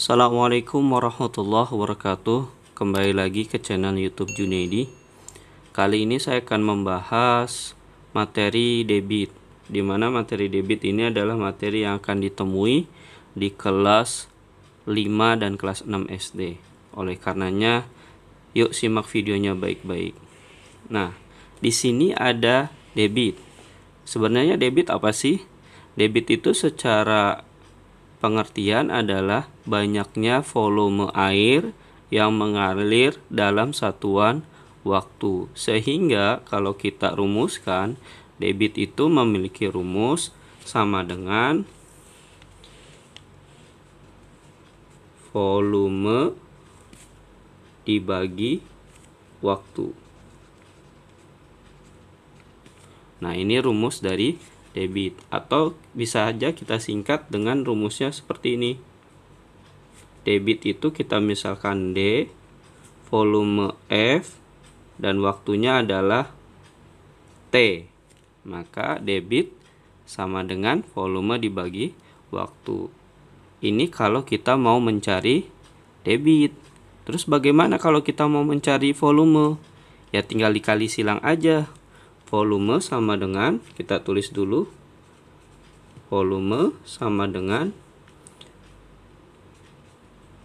Assalamualaikum warahmatullahi wabarakatuh Kembali lagi ke channel youtube Junaidi Kali ini saya akan membahas materi debit Dimana materi debit ini adalah materi yang akan ditemui di kelas 5 dan kelas 6 SD Oleh karenanya yuk simak videonya baik-baik Nah di sini ada debit Sebenarnya debit apa sih? Debit itu secara Pengertian adalah banyaknya volume air yang mengalir dalam satuan waktu. Sehingga kalau kita rumuskan, debit itu memiliki rumus sama dengan volume dibagi waktu. Nah, ini rumus dari debit atau bisa aja kita singkat dengan rumusnya seperti ini debit itu kita misalkan D volume F dan waktunya adalah T maka debit sama dengan volume dibagi waktu ini kalau kita mau mencari debit terus bagaimana kalau kita mau mencari volume ya tinggal dikali silang aja volume sama dengan kita tulis dulu volume sama dengan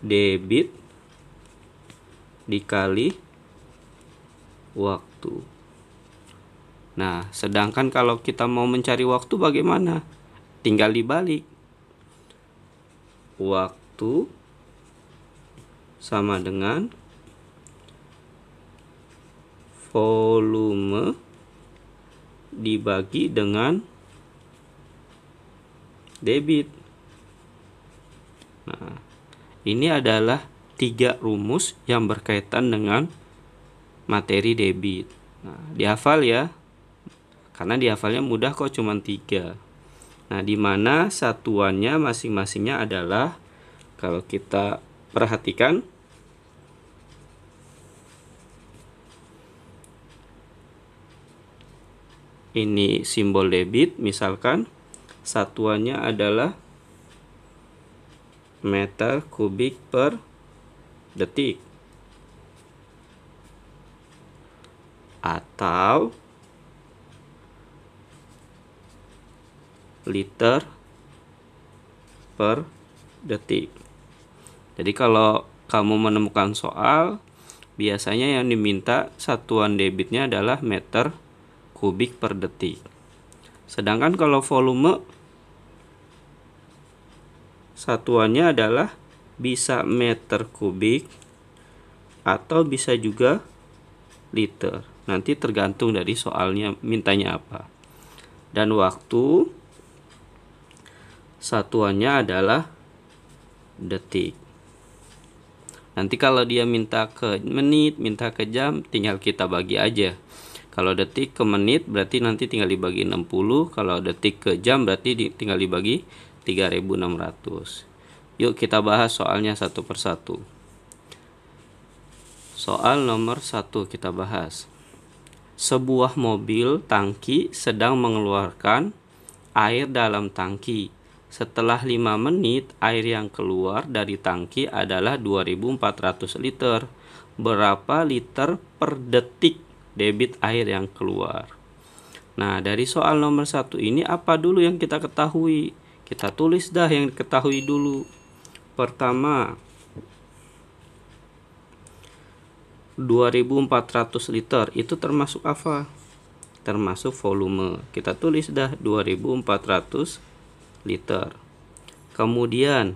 debit dikali waktu. Nah, sedangkan kalau kita mau mencari waktu bagaimana? Tinggal dibalik. Waktu sama dengan volume dibagi dengan debit. Nah, ini adalah tiga rumus yang berkaitan dengan materi debit. Nah, dihafal ya. Karena dihafalnya mudah kok cuma tiga. Nah, di mana satuannya masing-masingnya adalah kalau kita perhatikan ini simbol debit misalkan satuannya adalah meter kubik per detik atau liter per detik. Jadi kalau kamu menemukan soal, biasanya yang diminta satuan debitnya adalah meter kubik per detik. Sedangkan kalau volume satuannya adalah bisa meter kubik atau bisa juga liter. Nanti tergantung dari soalnya mintanya apa. Dan waktu satuannya adalah detik. Nanti kalau dia minta ke menit, minta ke jam, tinggal kita bagi aja. Kalau detik ke menit berarti nanti tinggal dibagi 60, kalau detik ke jam berarti tinggal dibagi 3600. Yuk kita bahas soalnya satu persatu. Soal nomor satu kita bahas. Sebuah mobil tangki sedang mengeluarkan air dalam tangki. Setelah 5 menit, air yang keluar dari tangki adalah 2400 liter. Berapa liter per detik debit air yang keluar. Nah, dari soal nomor satu ini apa dulu yang kita ketahui? Kita tulis dah yang diketahui dulu. Pertama, 2400 liter itu termasuk apa? Termasuk volume. Kita tulis dah 2400 liter. Kemudian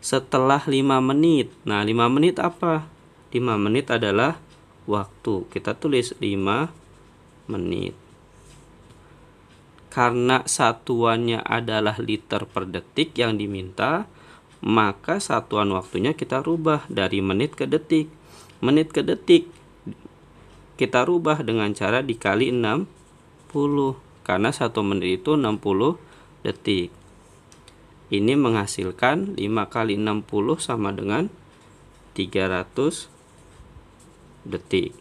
setelah 5 menit. Nah, 5 menit apa? 5 menit adalah waktu. Kita tulis 5 menit. Karena satuannya adalah liter per detik yang diminta, maka satuan waktunya kita rubah dari menit ke detik. Menit ke detik kita rubah dengan cara dikali 60 karena satu menit itu 60 detik. Ini menghasilkan 5 kali 60 sama dengan 300 detik.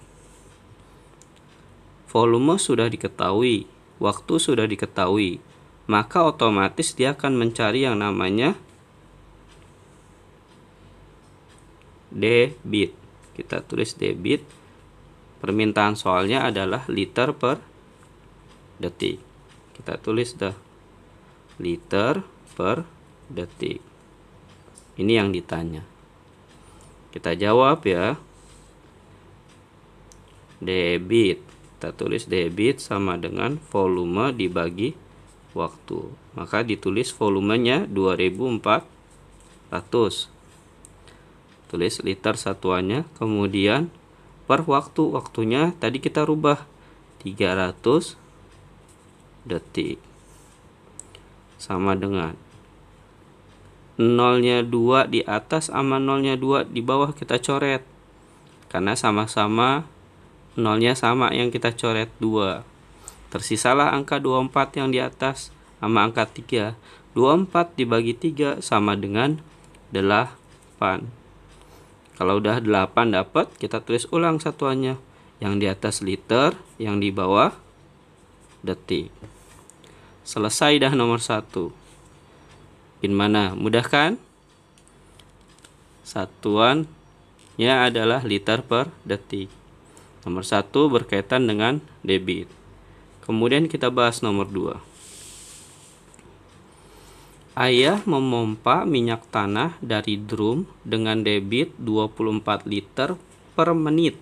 Volume sudah diketahui, waktu sudah diketahui, maka otomatis dia akan mencari yang namanya debit. Kita tulis debit. Permintaan soalnya adalah liter per detik. Kita tulis dah liter per detik. Ini yang ditanya. Kita jawab ya debit kita tulis debit sama dengan volume dibagi waktu maka ditulis volumenya 2400 tulis liter satuannya kemudian per waktu waktunya tadi kita rubah 300 detik sama dengan nolnya 2 di atas sama nolnya 2 di bawah kita coret karena sama-sama nolnya sama yang kita coret 2 tersisalah angka 24 yang di atas sama angka 3 24 dibagi 3 sama dengan 8 kalau udah 8 dapat kita tulis ulang satuannya yang di atas liter yang di bawah detik selesai dah nomor 1 pin mana mudah kan satuannya adalah liter per detik Nomor satu berkaitan dengan debit. Kemudian kita bahas nomor dua. Ayah memompa minyak tanah dari drum dengan debit 24 liter per menit.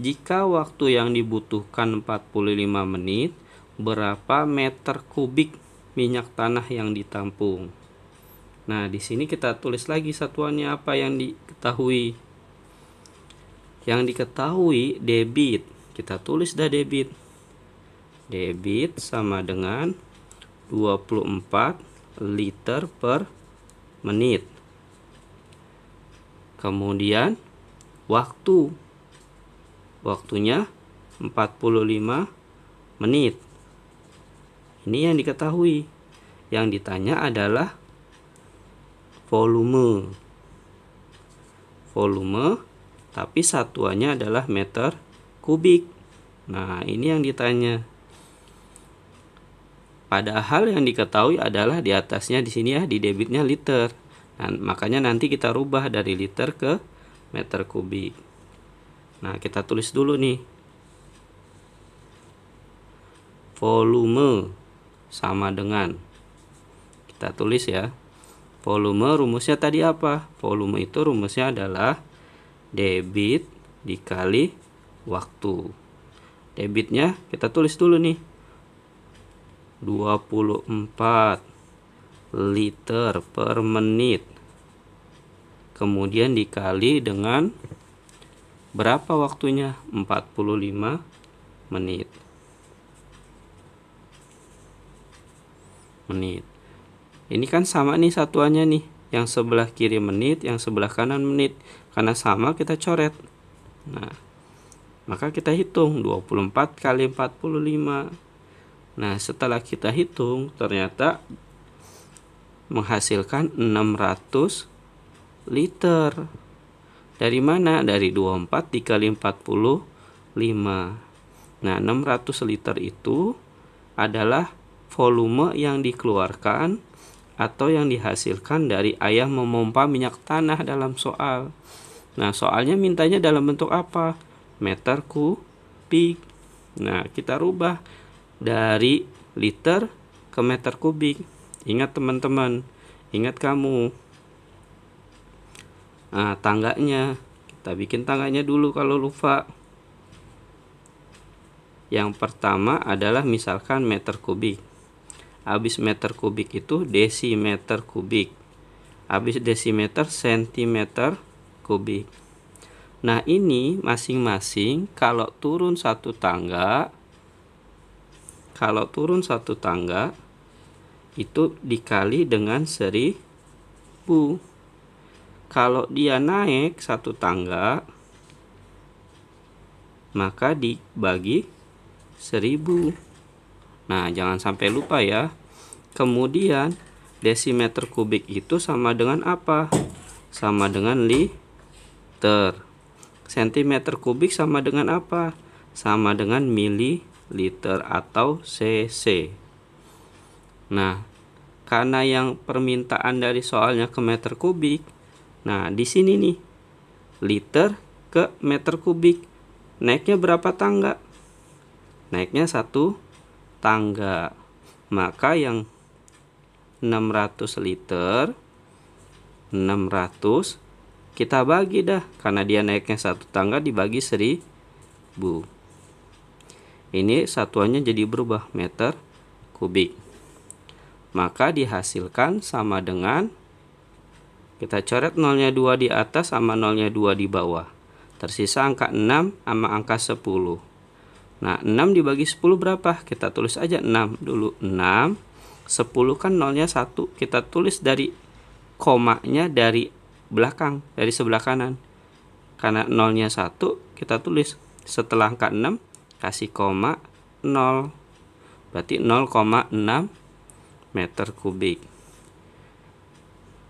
Jika waktu yang dibutuhkan 45 menit, berapa meter kubik minyak tanah yang ditampung? Nah, di sini kita tulis lagi satuannya apa yang diketahui yang diketahui debit kita tulis dah debit debit sama dengan 24 liter per menit kemudian waktu waktunya 45 menit ini yang diketahui yang ditanya adalah volume volume tapi satuannya adalah meter kubik. Nah, ini yang ditanya. Padahal yang diketahui adalah di atasnya di sini ya, di debitnya liter. Nah, makanya nanti kita rubah dari liter ke meter kubik. Nah, kita tulis dulu nih. Volume sama dengan kita tulis ya. Volume rumusnya tadi apa? Volume itu rumusnya adalah debit dikali waktu. Debitnya kita tulis dulu nih. 24 liter per menit. Kemudian dikali dengan berapa waktunya? 45 menit. Menit. Ini kan sama nih satuannya nih. Yang sebelah kiri menit, yang sebelah kanan menit karena sama kita coret nah maka kita hitung 24 kali 45 nah setelah kita hitung ternyata menghasilkan 600 liter dari mana? dari 24 dikali 45 nah 600 liter itu adalah volume yang dikeluarkan atau yang dihasilkan dari ayah memompa minyak tanah dalam soal Nah, soalnya mintanya dalam bentuk apa? Meter kubik. Nah, kita rubah dari liter ke meter kubik. Ingat teman-teman, ingat kamu. Nah, tangganya. Kita bikin tangganya dulu kalau lupa. Yang pertama adalah misalkan meter kubik. Habis meter kubik itu desimeter kubik. Habis desimeter sentimeter kubik. Nah ini masing-masing kalau turun satu tangga, kalau turun satu tangga itu dikali dengan seribu. Kalau dia naik satu tangga, maka dibagi seribu. Nah jangan sampai lupa ya. Kemudian desimeter kubik itu sama dengan apa? Sama dengan li liter, Sentimeter kubik sama dengan apa? Sama dengan mililiter atau cc. Nah, karena yang permintaan dari soalnya ke meter kubik. Nah, di sini nih. Liter ke meter kubik. Naiknya berapa tangga? Naiknya satu tangga. Maka yang 600 liter 600 kita bagi dah karena dia naiknya satu tangga dibagi seribu ini satuannya jadi berubah meter kubik maka dihasilkan sama dengan kita coret nolnya dua di atas sama nolnya dua di bawah tersisa angka 6 sama angka 10 nah 6 dibagi 10 berapa kita tulis aja 6 dulu 6 10 kan nolnya satu. kita tulis dari komanya dari belakang dari sebelah kanan karena nolnya satu kita tulis setelah angka 6 kasih koma 0 berarti 0,6 meter kubik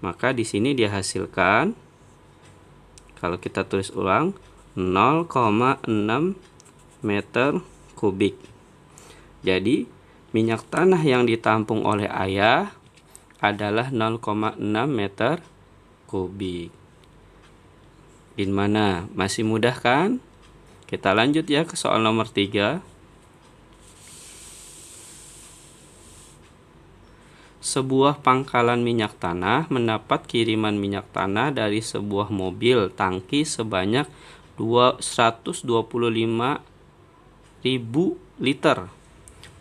maka di sini dihasilkan kalau kita tulis ulang 0,6 meter kubik jadi minyak tanah yang ditampung oleh ayah adalah 0,6 meter kubik kubik. Din Masih mudah kan? Kita lanjut ya ke soal nomor 3. Sebuah pangkalan minyak tanah mendapat kiriman minyak tanah dari sebuah mobil tangki sebanyak 125 ribu liter.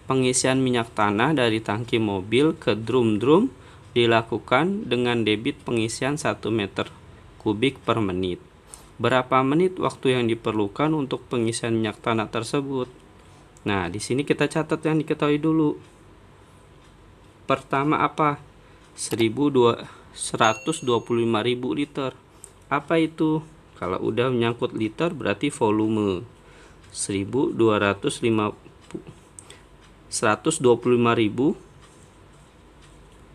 Pengisian minyak tanah dari tangki mobil ke drum-drum dilakukan dengan debit pengisian 1 meter kubik per menit. Berapa menit waktu yang diperlukan untuk pengisian minyak tanah tersebut? Nah, di sini kita catat yang diketahui dulu. Pertama apa? 125.000 liter. Apa itu? Kalau udah menyangkut liter berarti volume. 1250 125.000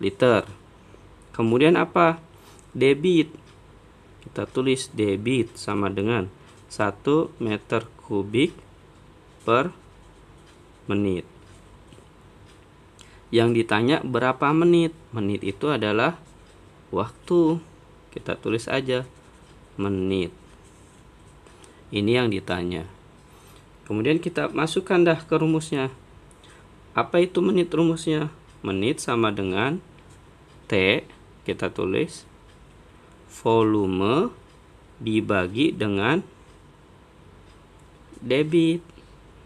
liter. Kemudian apa? Debit. Kita tulis debit sama dengan 1 meter kubik per menit. Yang ditanya berapa menit? Menit itu adalah waktu. Kita tulis aja menit. Ini yang ditanya. Kemudian kita masukkan dah ke rumusnya. Apa itu menit rumusnya? Menit sama dengan T kita tulis volume dibagi dengan debit.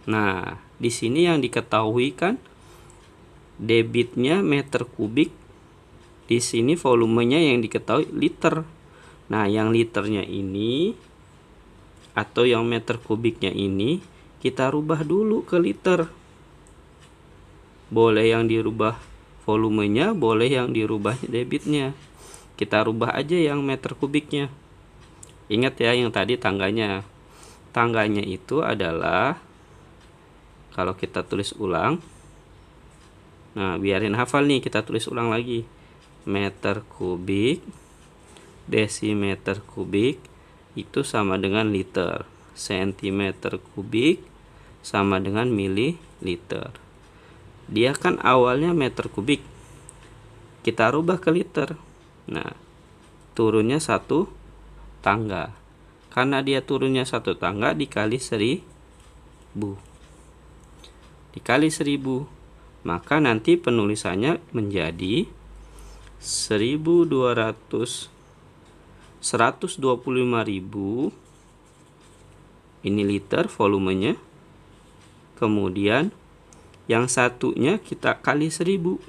Nah, di sini yang diketahui kan debitnya meter kubik. Di sini volumenya yang diketahui liter. Nah, yang liternya ini atau yang meter kubiknya ini kita rubah dulu ke liter. Boleh yang dirubah volumenya boleh yang dirubah debitnya kita rubah aja yang meter kubiknya ingat ya yang tadi tangganya tangganya itu adalah kalau kita tulis ulang nah biarin hafal nih kita tulis ulang lagi meter kubik desimeter kubik itu sama dengan liter sentimeter kubik sama dengan mililiter dia kan awalnya meter kubik kita rubah ke liter nah turunnya satu tangga karena dia turunnya satu tangga dikali seribu dikali seribu maka nanti penulisannya menjadi 1200 125.000 ini liter volumenya kemudian yang satunya kita kali seribu,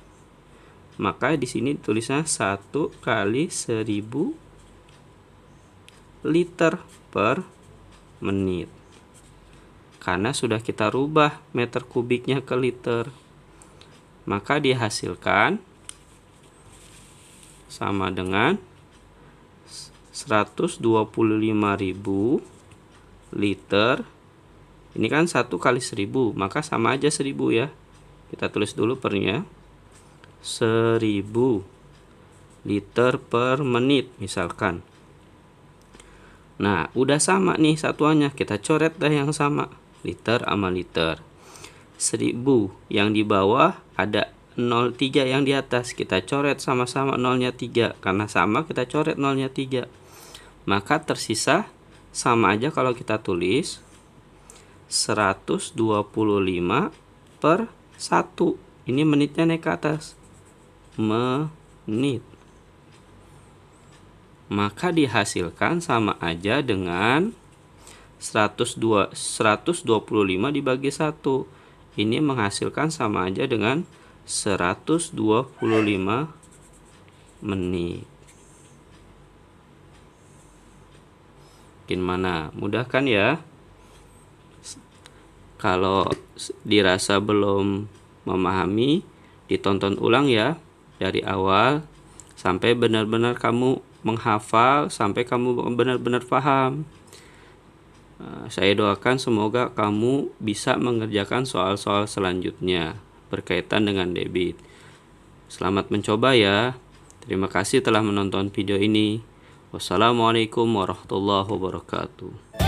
maka di sini tulisnya satu kali seribu liter per menit karena sudah kita rubah meter kubiknya ke liter maka dihasilkan sama dengan 125.000 liter ini kan satu kali seribu, maka sama aja seribu ya. Kita tulis dulu pernya. seribu liter per menit misalkan. Nah, udah sama nih satuannya. Kita coret dah yang sama. Liter sama liter. 1000 yang di bawah ada 03 yang di atas. Kita coret sama-sama nolnya 3. Karena sama kita coret nolnya 3. Maka tersisa sama aja kalau kita tulis 125 per 1 ini menitnya naik ke atas menit maka dihasilkan sama aja dengan 102, 125 dibagi 1 ini menghasilkan sama aja dengan 125 menit gimana mana mudah kan ya kalau dirasa belum memahami, ditonton ulang ya dari awal sampai benar-benar kamu menghafal sampai kamu benar-benar paham. Eh, saya doakan semoga kamu bisa mengerjakan soal-soal selanjutnya berkaitan dengan debit. Selamat mencoba ya. Terima kasih telah menonton video ini. Wassalamualaikum warahmatullahi wabarakatuh.